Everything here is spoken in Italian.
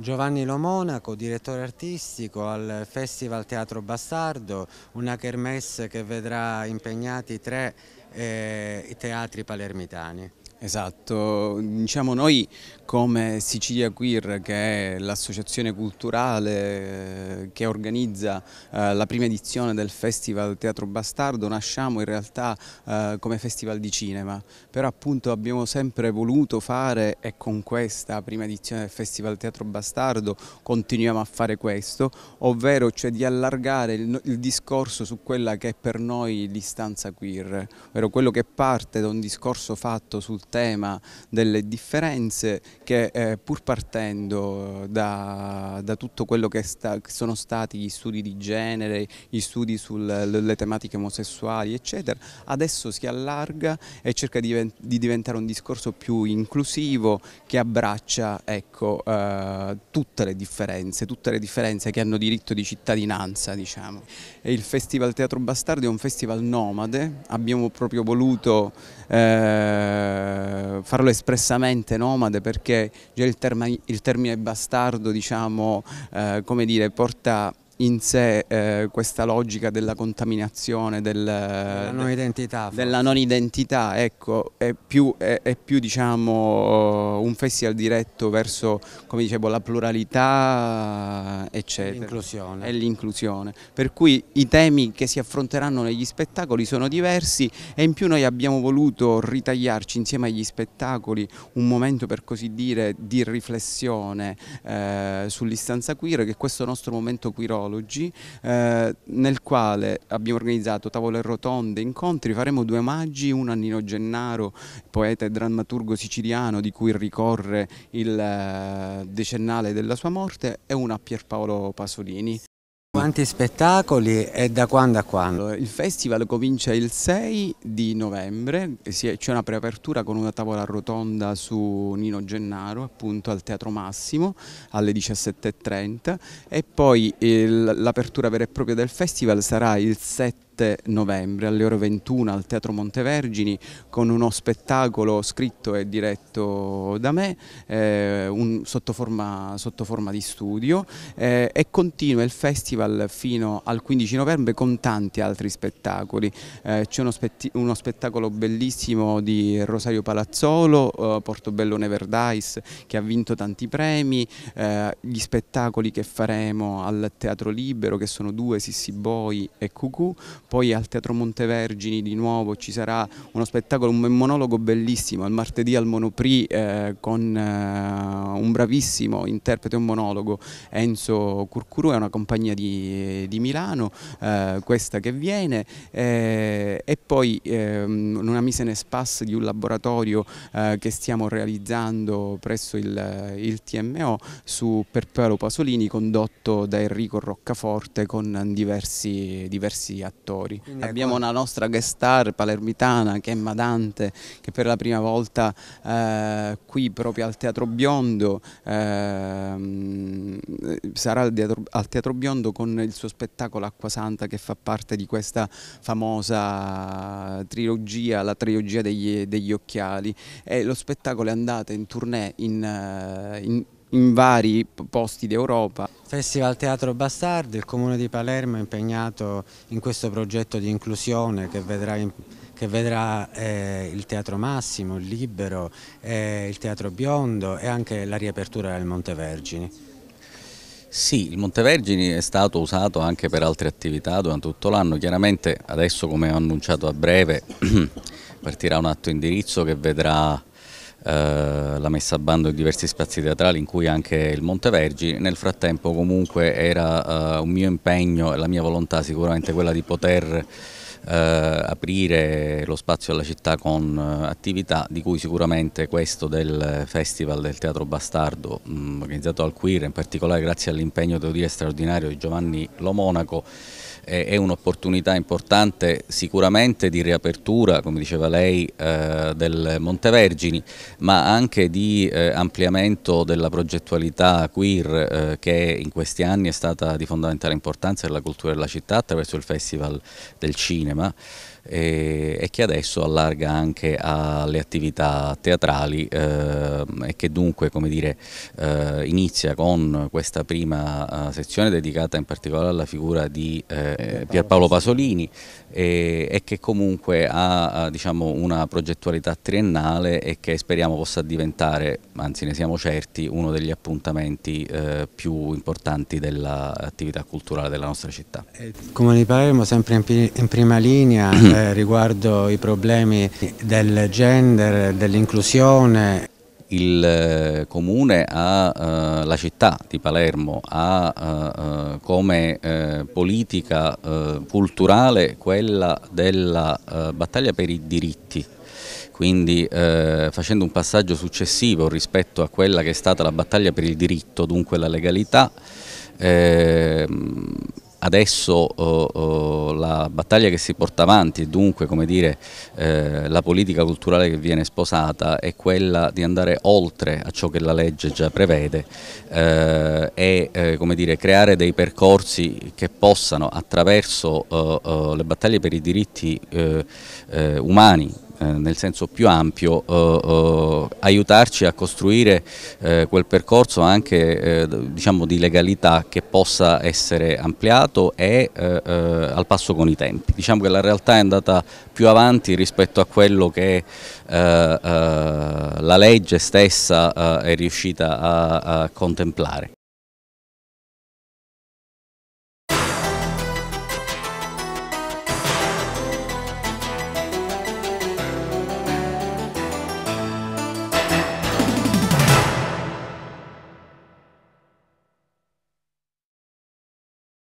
Giovanni Lomonaco, direttore artistico al Festival Teatro Bastardo, una kermesse che vedrà impegnati tre eh, teatri palermitani. Esatto, diciamo noi come Sicilia Queer che è l'associazione culturale eh, che organizza eh, la prima edizione del Festival Teatro Bastardo nasciamo in realtà eh, come festival di cinema, però appunto abbiamo sempre voluto fare e con questa prima edizione del Festival Teatro Bastardo continuiamo a fare questo, ovvero cioè di allargare il, discorso su quella che è per noi l'istanza queer, ovvero quello che parte da un discorso fatto sul tema delle differenze che eh, pur partendo da, da tutto quello che, sta, che, sono stati gli studi di genere, gli studi sulle tematiche omosessuali eccetera, adesso si allarga e cerca di, di diventare un discorso più inclusivo che abbraccia ecco, eh, tutte le differenze, tutte le differenze che hanno diritto di cittadinanza. Diciamo. il Festival Teatro Bastardi è un festival nomade, abbiamo proprio voluto eh, eh, farlo espressamente nomade perché già il, termine, il termine bastardo diciamo, eh, come dire, porta in sé eh, questa logica della contaminazione, del, della eh, non identità, della non identità ecco, è più, è, è più diciamo, un festival diretto verso come dicevo, la pluralità eccetera, e l'inclusione, per cui i temi che si affronteranno negli spettacoli sono diversi e in più noi abbiamo voluto ritagliarci insieme agli spettacoli un momento per così dire di riflessione eh, sull'istanza queer che è questo nostro momento queer Sociology eh, nel quale abbiamo organizzato tavole rotonde, incontri, faremo due omaggi, uno a Nino Gennaro, poeta e drammaturgo siciliano di cui ricorre il eh, decennale della sua morte e uno a Pierpaolo Pasolini. Quanti spettacoli e da quando a quando? Il festival comincia il 6 di novembre, c'è una preapertura con una tavola rotonda su Nino Gennaro appunto al Teatro Massimo alle 17.30 e poi l'apertura vera e propria del festival sarà il 7 7 novembre alle ore 21 al Teatro Montevergini con uno spettacolo scritto e diretto da me eh, un, sotto, forma, sotto, forma, di studio eh, e continua il festival fino al 15 novembre con tanti altri spettacoli. Eh, C'è uno, uno, spettacolo bellissimo di Rosario Palazzolo, eh, Portobello Never Dice che ha vinto tanti premi, eh, gli spettacoli che faremo al Teatro Libero che sono due, Sissi Boy e Cucù, poi al Teatro Montevergini di nuovo ci sarà uno spettacolo, un monologo bellissimo al martedì al Monoprix eh, con eh, un bravissimo interprete e un monologo Enzo Curcuru, è una compagnia di, di Milano, eh, questa che viene eh, e poi ehm, una mise in espace di un laboratorio eh, che stiamo realizzando presso il, il TMO su per Paolo Pasolini condotto da Enrico Roccaforte con diversi, diversi attori attori. Quindi Abbiamo ecco. una nostra guest star palermitana che è Madante, che per la prima volta eh, qui proprio al Teatro Biondo eh, sarà al teatro, al teatro, Biondo con il suo spettacolo Acqua Santa che fa parte di questa famosa trilogia, la trilogia degli, degli occhiali. E lo spettacolo è andato in tournée in, eh, in in vari posti d'Europa. Festival Teatro Bastardo, il Comune di Palermo è impegnato in questo progetto di inclusione che vedrà, che vedrà eh, il Teatro Massimo, il Libero, eh, il Teatro Biondo e anche la riapertura del Monte Vergini. Sì, il Montevergini è stato usato anche per altre attività durante tutto l'anno, chiaramente adesso come ho annunciato a breve partirà un atto indirizzo che vedrà eh, la messa a bando di diversi spazi teatrali in cui anche il Montevergi, nel frattempo comunque era eh, un mio impegno e la mia volontà sicuramente quella di poter Uh, aprire lo spazio alla città con uh, attività di cui sicuramente questo del Festival del Teatro Bastardo mh, organizzato al Queer, in particolare grazie all'impegno devo dire straordinario di Giovanni Lomonaco è un'opportunità importante sicuramente di riapertura, come diceva lei, eh, del Montevergini, ma anche di eh, ampliamento della progettualità queer eh, che in questi anni è stata di fondamentale importanza per la cultura della città attraverso il Festival del Cinema e, che adesso allarga anche alle attività teatrali eh, e che dunque dire, eh, inizia con questa prima eh, sezione dedicata in particolare alla figura di eh, Pierpaolo Pasolini eh, e che comunque ha diciamo, una progettualità triennale e che speriamo possa diventare, anzi ne siamo certi, uno degli appuntamenti eh, più importanti dell'attività culturale della nostra città. Eh, come di Palermo sempre in, in prima linea eh, riguardo i problemi del gender, dell'inclusione il eh, comune ha, eh, la città di Palermo ha eh, come politica culturale quella della battaglia per i diritti quindi eh, facendo un passaggio successivo rispetto a quella che è stata la battaglia per il diritto, dunque la legalità, eh, adesso eh, la battaglia che si porta avanti e dunque dire, eh, la politica culturale che viene sposata è quella di andare oltre a ciò che la legge già prevede eh, e eh, dire, creare dei percorsi che possano attraverso oh, le battaglie per i diritti eh, eh, umani eh, nel senso più ampio, eh, eh, aiutarci a costruire quel percorso anche diciamo di legalità che possa essere ampliato e al passo con i tempi. Diciamo che la realtà è andata più avanti rispetto a quello che la legge stessa è riuscita a, a contemplare.